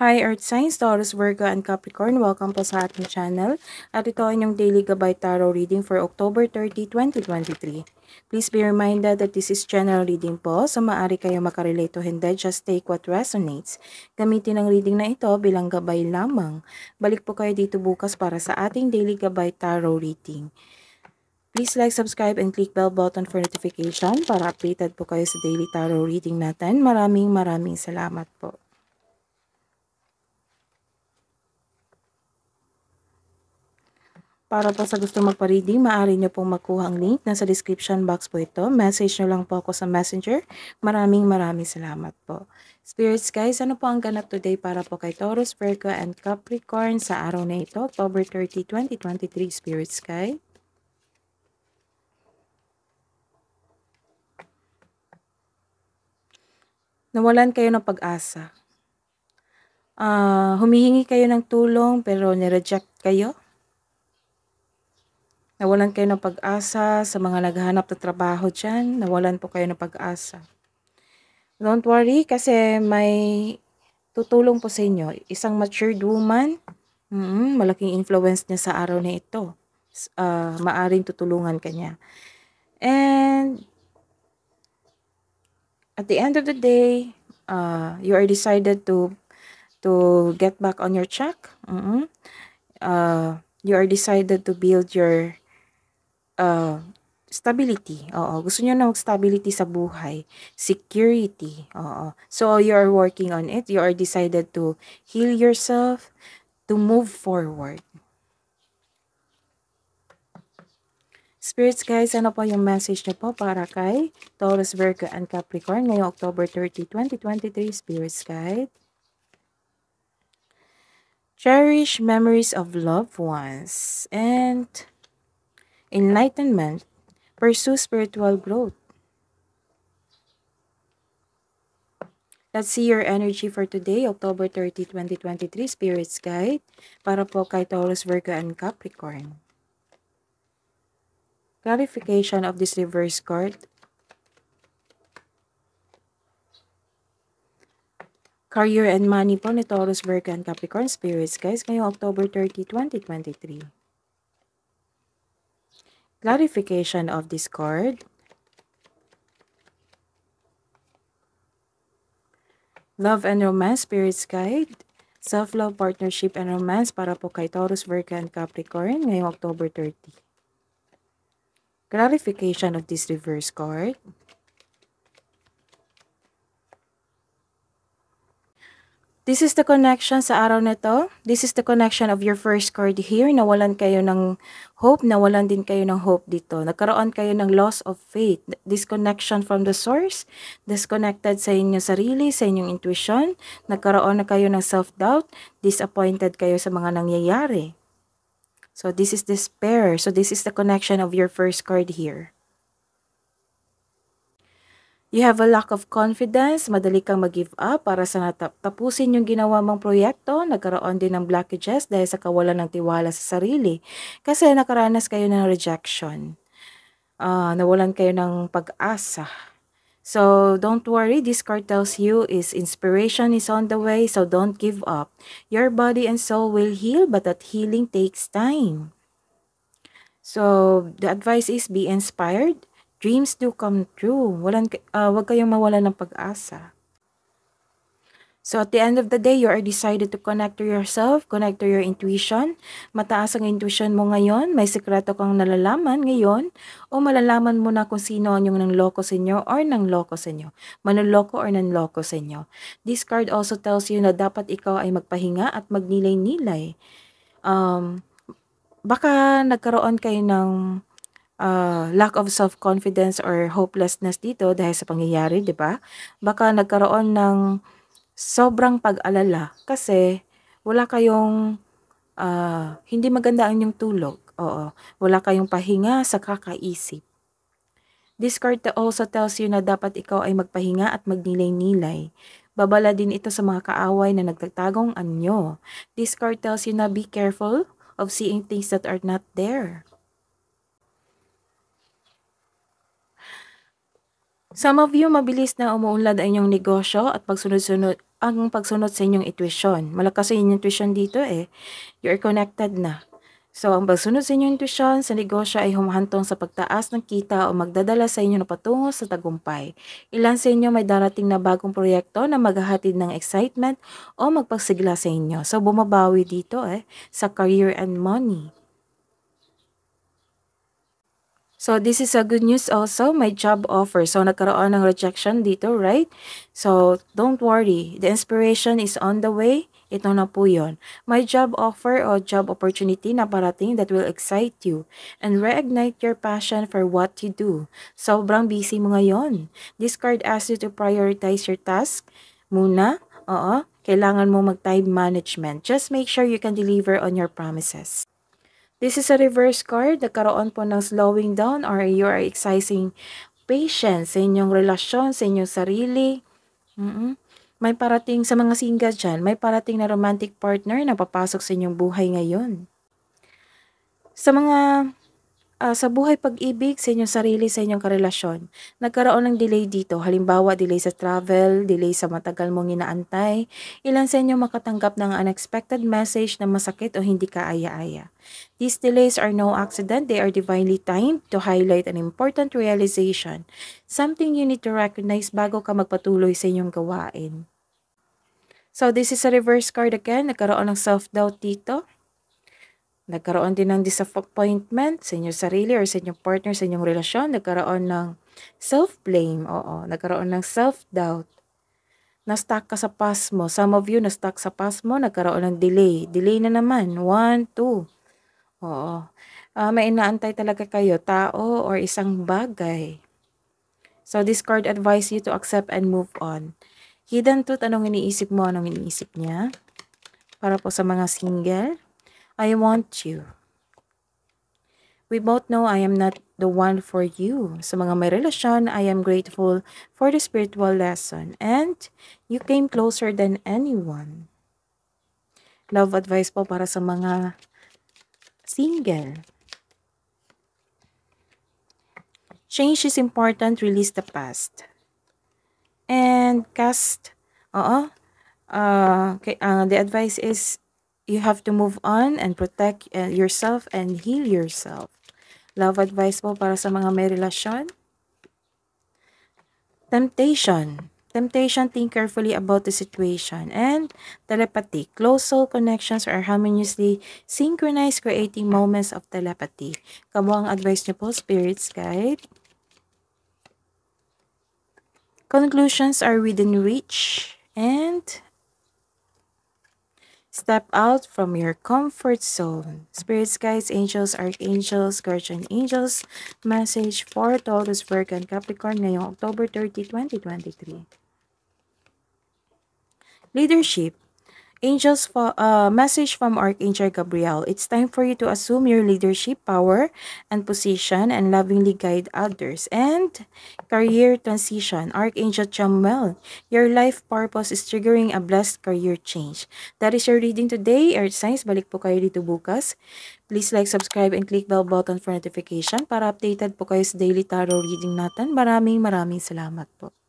Hi Earth Signs, Taurus, Virgo, and Capricorn. Welcome po sa ating channel. At ito ay inyong Daily Gabay Tarot reading for October 30, 2023. Please be reminded that this is general reading po. So maaari kayo makarelate o hindi, just take what resonates. Gamitin ang reading na ito bilang gabay lamang. Balik po kayo dito bukas para sa ating Daily Gabay Tarot reading. Please like, subscribe, and click bell button for notification para updated po kayo sa daily tarot reading natin. Maraming maraming salamat po. Para po sa gusto magpa-reading, maaari nyo pong makuha ang link. Nasa description box po ito. Message nyo lang po ako sa messenger. Maraming maraming salamat po. Spirits guys, ano po ang ganap today para po kay Taurus, Virgo, and Capricorn sa araw na ito, October 30, 2023, Spirits Sky. Nawalan kayo ng pag-asa. Uh, humihingi kayo ng tulong pero nireject kayo Nawalan kayo ng pag-asa sa mga naghahanap ng na trabaho dyan. Nawalan po kayo ng pag-asa. Don't worry kasi may tutulong po sa inyo. Isang matured woman, mm -hmm, malaking influence niya sa araw na ito. Uh, maaring tutulungan kanya. And at the end of the day, uh, you are decided to to get back on your track. Mm -hmm. uh, you are decided to build your uh, stability. Oo, gusto niyo na stability sa buhay, security. Oo. So you are working on it. You are decided to heal yourself, to move forward. Spirits guys, ano po yung message niyo po para kay Taurus, Virgo, and Capricorn ngayong October 30, 2023 Spirits Guide? Cherish memories of loved ones and enlightenment, pursue spiritual growth. Let's see your energy for today, October 30, 2023, Spirit's Guide, para po kay Taurus, Virgo, and Capricorn. Clarification of this reverse card. Career and money po ni Taurus, Virgo, and Capricorn, Spirit's Guide, ngayong October 30, 2023. clarification of this card. Love and Romance Spirits Guide. Self-love, partnership, and romance para po kay Taurus, Virgo, and Capricorn ngayong October 30. Clarification of this reverse card. This is the connection sa araw na to. This is the connection of your first card here. Nawalan kayo ng hope, nawalan din kayo ng hope dito. Nagkaroon kayo ng loss of faith, disconnection from the source, disconnected sa inyong sarili, sa inyong intuition, nagkaroon na kayo ng self-doubt, disappointed kayo sa mga nangyayari. So this is despair. So this is the connection of your first card here. You have a lack of confidence, madali kang mag-give up para sa natapusin yung ginawa mong proyekto, nagkaroon din ng blockages dahil sa kawalan ng tiwala sa sarili kasi nakaranas kayo ng rejection. Uh, nawalan kayo ng pag-asa. So don't worry, this card tells you is inspiration is on the way, so don't give up. Your body and soul will heal, but that healing takes time. So the advice is be inspired Dreams do come true. Walan, uh, ah, wag kayong mawala ng pag-asa. So at the end of the day, you are decided to connect to yourself, connect to your intuition. Mataas ang intuition mo ngayon, may sikreto kang nalalaman ngayon, o malalaman mo na kung sino ang yung nangloko sa inyo or nangloko sa inyo. Manuloko or nangloko sa inyo. This card also tells you na dapat ikaw ay magpahinga at magnilay-nilay. Um, baka nagkaroon kayo ng uh, lack of self-confidence or hopelessness dito dahil sa pangyayari, di ba? Baka nagkaroon ng sobrang pag-alala kasi wala kayong uh, hindi maganda ang yung tulog. Oo, wala kayong pahinga sa kakaisip. This card also tells you na dapat ikaw ay magpahinga at magnilay-nilay. Babala din ito sa mga kaaway na nagtagtagong anyo. This card tells you na be careful of seeing things that are not there. Some of you, mabilis na umuunlad ang inyong negosyo at pagsunod-sunod ang pagsunod sa inyong intuition. Malakas ang inyong intuition dito eh. You're connected na. So, ang pagsunod sa inyong intuition sa negosyo ay humahantong sa pagtaas ng kita o magdadala sa inyo na patungo sa tagumpay. Ilan sa inyo may darating na bagong proyekto na maghahatid ng excitement o magpagsigla sa inyo. So, bumabawi dito eh sa career and money. So, this is a good news also, my job offer. So, nagkaroon ng rejection dito, right? So, don't worry. The inspiration is on the way. Ito na po yun. My job offer or job opportunity na parating that will excite you and reignite your passion for what you do. Sobrang busy mo ngayon. This card asks you to prioritize your task muna. Oo. Kailangan mo mag-time management. Just make sure you can deliver on your promises. This is a reverse card. Nagkaroon po ng slowing down or you are exercising patience sa inyong relasyon, sa inyong sarili. Mm -mm. May parating sa mga single dyan, may parating na romantic partner na papasok sa inyong buhay ngayon. Sa mga uh, sa buhay pag-ibig, sa inyong sarili, sa inyong karelasyon, nagkaroon ng delay dito. Halimbawa, delay sa travel, delay sa matagal mong inaantay. Ilan sa inyo makatanggap ng unexpected message na masakit o hindi kaaya-aya. These delays are no accident. They are divinely timed to highlight an important realization. Something you need to recognize bago ka magpatuloy sa inyong gawain. So, this is a reverse card again. Nagkaroon ng self-doubt dito Nagkaroon din ng disappointment sa inyong sarili or sa inyong partner, sa inyong relasyon. Nagkaroon ng self-blame, oo. Nagkaroon ng self-doubt. Na-stuck ka sa past mo. Some of you na-stuck sa past mo. Nagkaroon ng delay. Delay na naman. One, two. Oo. Uh, may inaantay talaga kayo. Tao or isang bagay. So, this card advise you to accept and move on. Hidden truth, anong iniisip mo? Anong iniisip niya? Para po sa mga single. I want you. We both know I am not the one for you. Sa mga may relasyon, I am grateful for the spiritual lesson and you came closer than anyone. Love advice po para sa mga single. Change is important, release the past. And cast, oo, uh-uh. uh, okay, uh, the advice is You have to move on and protect uh, yourself and heal yourself. Love advice po para sa mga may relasyon. Temptation. Temptation, think carefully about the situation. And telepathy. Close soul connections are harmoniously synchronized, creating moments of telepathy. Kamu ang advice niyo po, Spirits Guide. Conclusions are within reach. And Step out from your comfort zone. Spirits, guides, angels, archangels, guardian angels, message for Taurus, Virgo, and Capricorn ngayong October 30, 2023. Leadership Angel's for uh, message from Archangel Gabriel. It's time for you to assume your leadership, power, and position and lovingly guide others. And career transition. Archangel Chamuel, your life purpose is triggering a blessed career change. That is your reading today. Earth Science, balik po kayo dito bukas. Please like, subscribe, and click bell button for notification para updated po kayo sa daily tarot reading natin. Maraming maraming salamat po.